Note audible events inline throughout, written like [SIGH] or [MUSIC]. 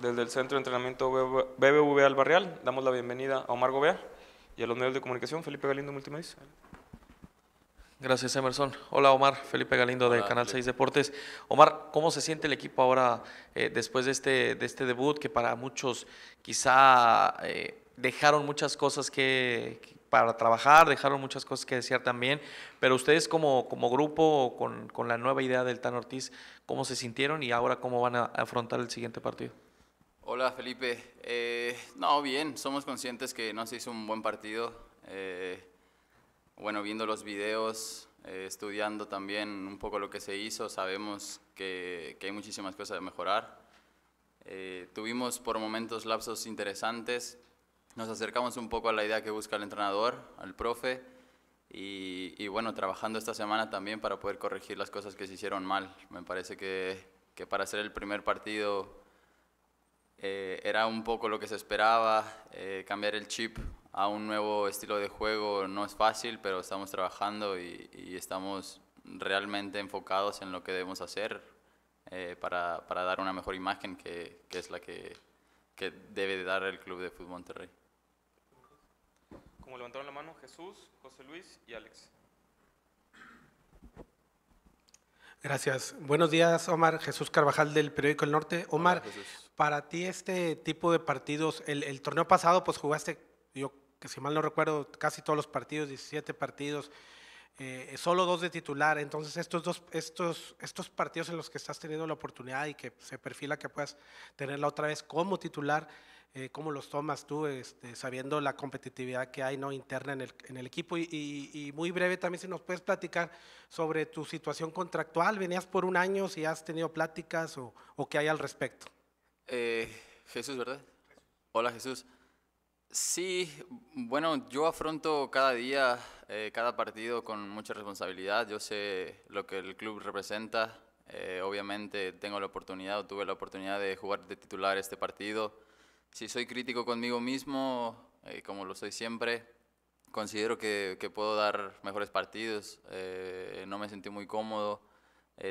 Desde el Centro de Entrenamiento BBVA Albarreal, damos la bienvenida a Omar Gobea y a los medios de comunicación, Felipe Galindo Multimedia. Gracias, Emerson. Hola, Omar. Felipe Galindo de Canal 6 Deportes. Omar, ¿cómo se siente el equipo ahora eh, después de este, de este debut que para muchos quizá eh, dejaron muchas cosas que, para trabajar, dejaron muchas cosas que desear también, pero ustedes como, como grupo, con, con la nueva idea del Tan Ortiz, ¿cómo se sintieron y ahora cómo van a afrontar el siguiente partido? Hola Felipe, eh, no, bien, somos conscientes que no se hizo un buen partido. Eh, bueno, viendo los videos, eh, estudiando también un poco lo que se hizo, sabemos que, que hay muchísimas cosas de mejorar. tuvimos por momentos lapsos interesantes, nos acercamos un poco a la idea que busca el entrenador, al profe, y, bueno, trabajando esta semana también para poder corregir las cosas que se hicieron mal. Me parece que, para hacer el primer partido eh, era un poco lo que se esperaba, eh, cambiar el chip a un nuevo estilo de juego no es fácil, pero estamos trabajando y, estamos realmente enfocados en lo que debemos hacer eh, para, dar una mejor imagen que, es la que, que debe dar el Club de Fútbol Monterrey como levantaron la mano, Jesús, José Luis y Alex. Gracias. Buenos días, Omar. Jesús Carvajal del periódico El Norte. Omar, para ti este tipo de partidos, el, el, torneo pasado pues jugaste, yo que si mal no recuerdo, casi todos los partidos, 17 partidos. Eh, solo dos de titular. Entonces, estos, dos, estos, estos partidos en los que estás teniendo la oportunidad y que se perfila que puedas tenerla otra vez como titular, eh, ¿cómo los tomas tú, este, sabiendo la competitividad que hay ¿no? interna en el, equipo? Y, muy breve también, si nos puedes platicar sobre tu situación contractual, venías por un año, si has tenido pláticas o, o qué hay al respecto. Eh, Jesús, ¿verdad? Hola Jesús. Sí, bueno, yo afronto cada día, eh, cada partido con mucha responsabilidad. Yo sé lo que el club representa. Eh, obviamente tengo la oportunidad o tuve la oportunidad de jugar de titular este partido. Si soy crítico conmigo mismo, eh, como lo soy siempre, considero que puedo dar mejores partidos. no me sentí muy cómodo.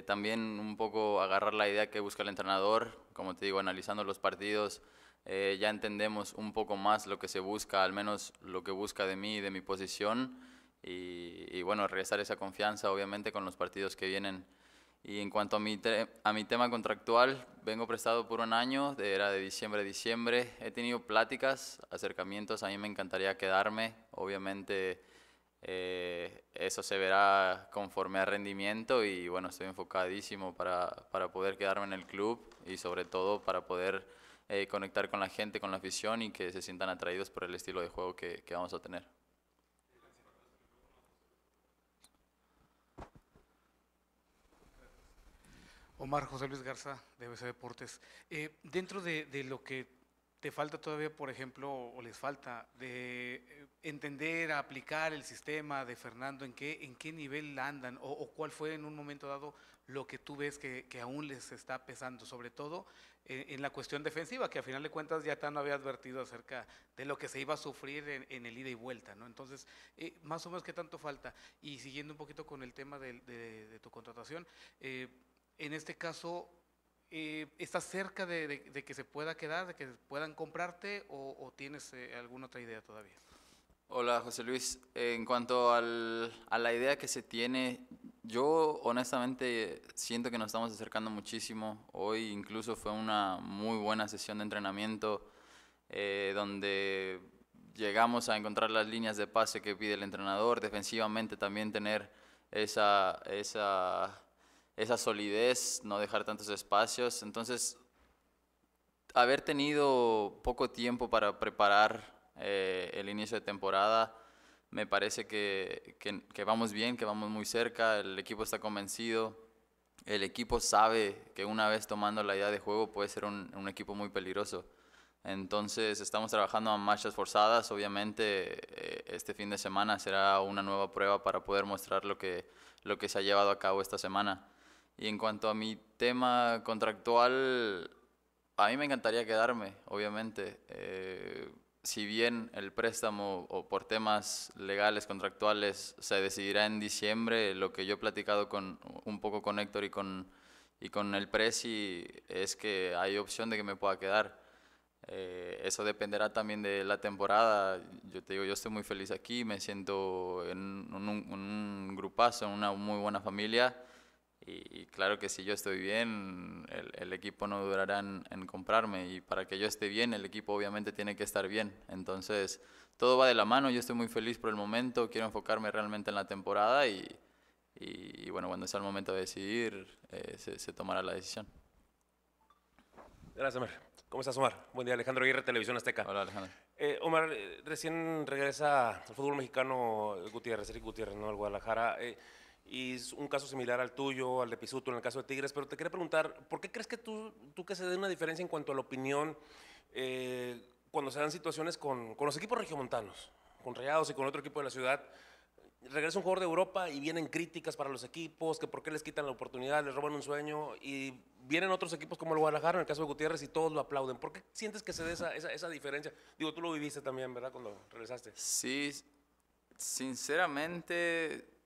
también un poco agarrar la idea que busca el entrenador, como te digo, analizando los partidos eh, ya entendemos un poco más lo que se busca, al menos lo que busca de mí y de mi posición. Y, bueno, regresar esa confianza obviamente con los partidos que vienen. Y en cuanto a mi, a mi tema contractual, vengo prestado por un año, era de diciembre a diciembre. He tenido pláticas, acercamientos, a mí me encantaría quedarme. Obviamente eh, eso se verá conforme a rendimiento y bueno, estoy enfocadísimo para, para poder quedarme en el club y sobre todo para poder eh, conectar con la gente, con la afición y que se sientan atraídos por el estilo de juego que, que vamos a tener. Omar José Luis Garza, de BC Deportes. Eh, dentro de, de, lo que te falta todavía, por ejemplo, o les falta de entender, aplicar el sistema de Fernando, en qué, en qué nivel andan o, cuál fue en un momento dado lo que tú ves que, aún les está pesando, sobre todo eh, en, la cuestión defensiva, que a final de cuentas ya no había advertido acerca de lo que se iba a sufrir en, el ida y vuelta, ¿no? Entonces, eh, más o menos qué tanto falta. Y siguiendo un poquito con el tema de, tu contratación, eh, en este caso, eh, ¿Estás cerca de, que se pueda quedar, de que puedan comprarte o, tienes alguna otra idea todavía? Hola José Luis, en cuanto al, a la idea que se tiene, yo honestamente siento que nos estamos acercando muchísimo. Hoy incluso fue una muy buena sesión de entrenamiento eh, donde llegamos a encontrar las líneas de pase que pide el entrenador, defensivamente también tener esa, esa, esa solidez, no dejar tantos espacios. Entonces, haber tenido poco tiempo para preparar eh, el inicio de temporada. Me parece que, que, vamos bien, que vamos muy cerca, el equipo está convencido, el equipo sabe que una vez tomando la idea de juego puede ser un, equipo muy peligroso. Entonces estamos trabajando a marchas forzadas, obviamente eh, este fin de semana será una nueva prueba para poder mostrar lo que, lo que se ha llevado a cabo esta semana. Y en cuanto a mi tema contractual, a mí me encantaría quedarme, obviamente. Eh, si bien el préstamo o por temas legales, contractuales, se decidirá en diciembre, lo que yo he platicado con, un poco con Héctor y con, el Presi es que hay opción de que me pueda quedar. Eh, eso dependerá también de la temporada. Yo te digo, yo estoy muy feliz aquí, me siento en un grupazo, en una muy buena familia y, claro que si yo estoy bien, el, equipo no durará en, comprarme. Y para que yo esté bien, el equipo obviamente tiene que estar bien. Entonces, todo va de la mano. Yo estoy muy feliz por el momento. Quiero enfocarme realmente en la temporada. Y, bueno, cuando sea el momento de decidir, eh, se, tomará la decisión. Gracias, Omar. ¿Cómo estás, Omar? Buen día, Alejandro Aguirre, Televisión Azteca. Hola, Alejandro. Eh, Omar, eh, recién regresa al fútbol mexicano Gutiérrez, Eric Gutiérrez, ¿no? Al Guadalajara y es un caso similar al tuyo, al de Pisuto, en el caso de Tigres, pero te quería preguntar, ¿por qué crees que tú, tú que se dé una diferencia en cuanto a la opinión eh, cuando se dan situaciones con, con, los equipos regiomontanos, con Rayados y con otro equipo de la ciudad? Regresa un jugador de Europa y vienen críticas para los equipos, que por qué les quitan la oportunidad, les roban un sueño, y vienen otros equipos como el Guadalajara, en el caso de Gutiérrez, y todos lo aplauden. ¿Por qué sientes que se dé esa, esa, esa diferencia? Digo, tú lo viviste también, ¿verdad? Cuando regresaste. Sí, sinceramente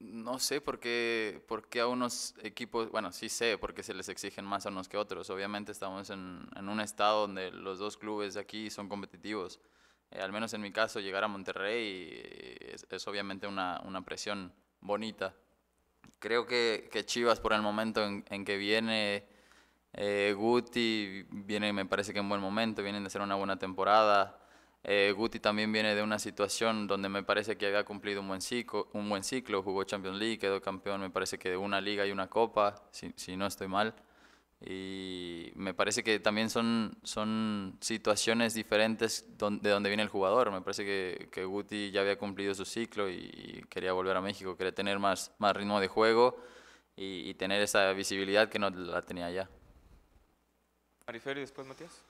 no sé por qué, por a unos equipos, bueno, sí sé por qué se les exigen más a unos que otros. Obviamente estamos en, un estado donde los dos clubes de aquí son competitivos. Eh, al menos en mi caso, llegar a Monterrey eh, es, obviamente una, presión bonita. Creo que, Chivas por el momento en, en que viene eh, Guti, viene me parece que en buen momento, vienen de hacer una buena temporada. Eh, Guti también viene de una situación donde me parece que había cumplido un buen ciclo, un buen ciclo jugó Champions League, quedó campeón, me parece que de una liga y una copa, si, no estoy mal. Y me parece que también son, son situaciones diferentes de donde viene el jugador. Me parece que, Guti ya había cumplido su ciclo y, quería volver a México, quería tener más, más ritmo de juego y, tener esa visibilidad que no la tenía ya. y después Matías.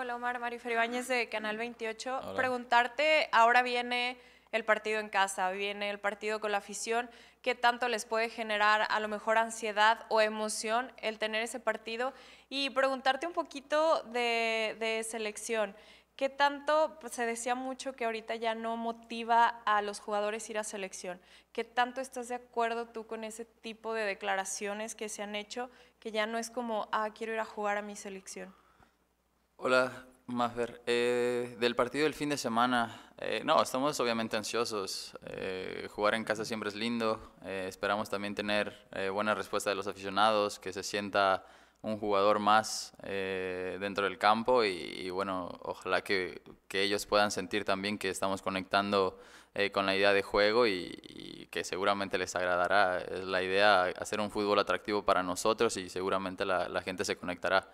Hola Omar, Marifer Ibáñez de Canal 28. Preguntarte, ahora viene el partido en casa, viene el partido con la afición, ¿qué tanto les puede generar a lo mejor ansiedad o emoción el tener ese partido? Y preguntarte un poquito de, selección. ¿Qué tanto pues, se decía mucho que ahorita ya no motiva a los jugadores ir a selección? ¿Qué tanto estás de acuerdo tú con ese tipo de declaraciones que se han hecho que ya no es como, ah, quiero ir a jugar a mi selección? Hola, Maffer. Eh, del partido del fin de semana, eh, no, estamos obviamente ansiosos. Eh, jugar en casa siempre es lindo. esperamos también tener buena respuesta de los aficionados, que se sienta un jugador más dentro del campo y, bueno, ojalá que, ellos puedan sentir también que estamos conectando con la idea de juego y, que seguramente les agradará. Es la idea hacer un fútbol atractivo para nosotros y seguramente la, la gente se conectará.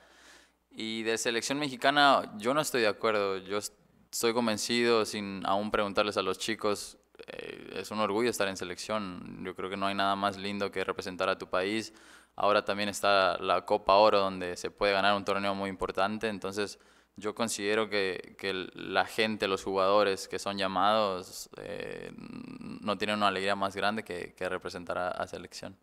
Y de selección mexicana yo no estoy de acuerdo. Yo estoy convencido, sin aún preguntarles a los chicos, eh, es un orgullo estar en selección. Yo creo que no hay nada más lindo que representar a tu país. Ahora también está la Copa Oro, donde se puede ganar un torneo muy importante. Entonces, yo considero que, la gente, los jugadores que son llamados, eh, no tienen una alegría más grande que, que representar a selección.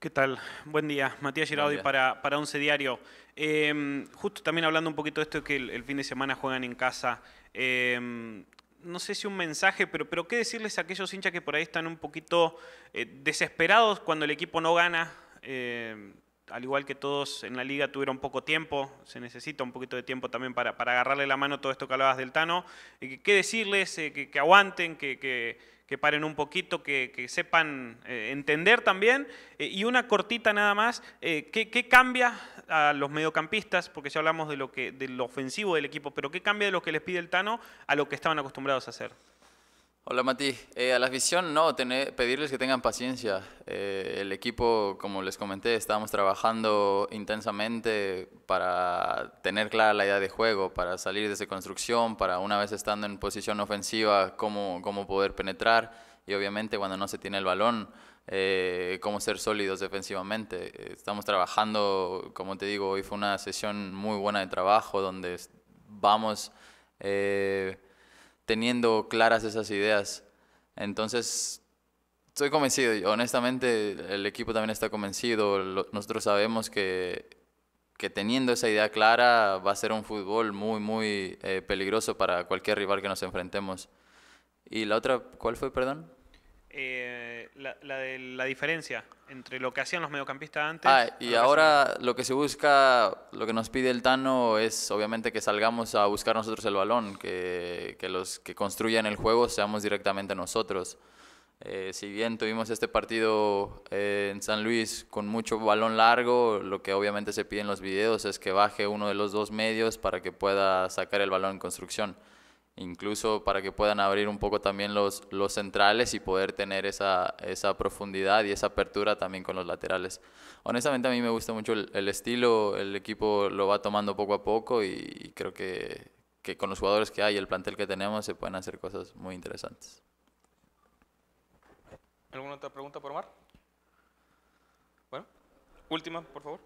¿Qué tal? Buen día. Matías Giraudi para, para Once Diario. Em, justo también hablando un poquito de esto que el, fin de semana juegan en casa. Em, no sé si un mensaje, pero, pero ¿qué decirles a aquellos hinchas que por ahí están un poquito eh, desesperados cuando el equipo no gana? Em, al igual que todos en la liga tuvieron poco tiempo, se necesita un poquito de tiempo también para, para agarrarle la mano todo esto que hablabas del Tano. Eh, ¿Qué decirles? Eh, que, aguanten, que que paren un poquito, que, sepan eh, entender también. Eh, y una cortita nada más, eh, ¿qué, ¿qué, cambia a los mediocampistas? Porque ya hablamos de lo, que, de ofensivo del equipo, pero ¿qué cambia de lo que les pide el Tano a lo que estaban acostumbrados a hacer? Hola Mati, eh, a la visión no, tener, pedirles que tengan paciencia. Eh, el equipo, como les comenté, estábamos trabajando intensamente para tener clara la idea de juego, para salir de esa construcción, para una vez estando en posición ofensiva, cómo, cómo poder penetrar y obviamente cuando no se tiene el balón, eh, cómo ser sólidos defensivamente. Estamos trabajando, como te digo, hoy fue una sesión muy buena de trabajo donde vamos... Eh, teniendo claras esas ideas. Entonces, estoy convencido, y honestamente el equipo también está convencido, nosotros sabemos que, que, teniendo esa idea clara va a ser un fútbol muy, muy eh, peligroso para cualquier rival que nos enfrentemos. ¿Y la otra, cuál fue, perdón? Eh, la, de, la, diferencia entre lo que hacían los mediocampistas antes. Ah, y ahora lo que se busca, lo que nos pide el Tano es obviamente que salgamos a buscar nosotros el balón, que, los que construyan el juego seamos directamente nosotros. Eh, si bien tuvimos este partido eh, en San Luis con mucho balón largo, lo que obviamente se pide en los videos es que baje uno de los dos medios para que pueda sacar el balón en construcción incluso para que puedan abrir un poco también los, los centrales y poder tener esa, profundidad y esa apertura también con los laterales. Honestamente a mí me gusta mucho el, estilo, el equipo lo va tomando poco a poco y, creo que, que con los jugadores que hay y el plantel que tenemos se pueden hacer cosas muy interesantes. ¿Alguna otra pregunta por Omar? Bueno, última, por favor.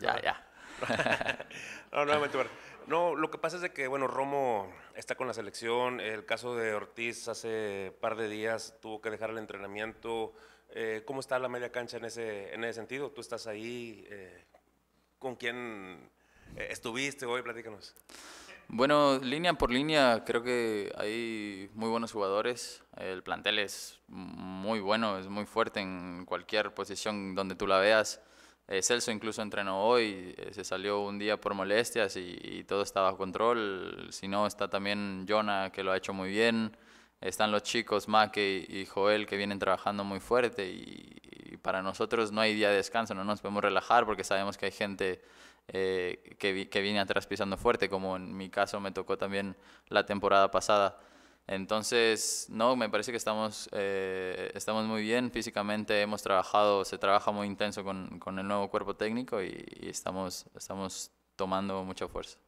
Ya, ya. [LAUGHS] no, no, lo que pasa es que, bueno, Romo está con la selección. El caso de Ortiz hace par de días tuvo que dejar el entrenamiento. Eh, ¿Cómo está la media cancha en ese, en ese sentido? Tú estás ahí. Eh, ¿Con quién eh, estuviste hoy? Platícanos. Bueno, línea por línea, creo que hay muy buenos jugadores. El plantel es muy bueno, es muy fuerte en cualquier posición donde tú la veas. Eh, Celso incluso entrenó hoy, eh, se salió un día por molestias y, todo está bajo control. Si no, está también Jonah, que lo ha hecho muy bien. Están los chicos, Maque y, Joel, que vienen trabajando muy fuerte. Y, para nosotros no hay día de descanso, no nos podemos relajar porque sabemos que hay gente eh, que, que viene atrás pisando fuerte, como en mi caso me tocó también la temporada pasada. Entonces, no, me parece que estamos, eh, estamos muy bien físicamente, hemos trabajado, se trabaja muy intenso con, el nuevo cuerpo técnico y, estamos, estamos tomando mucha fuerza.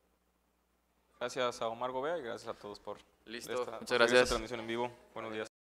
Gracias a Omar Gobea y gracias a todos por Listo. Esta, Muchas gracias. transmisión en vivo. Buenos días.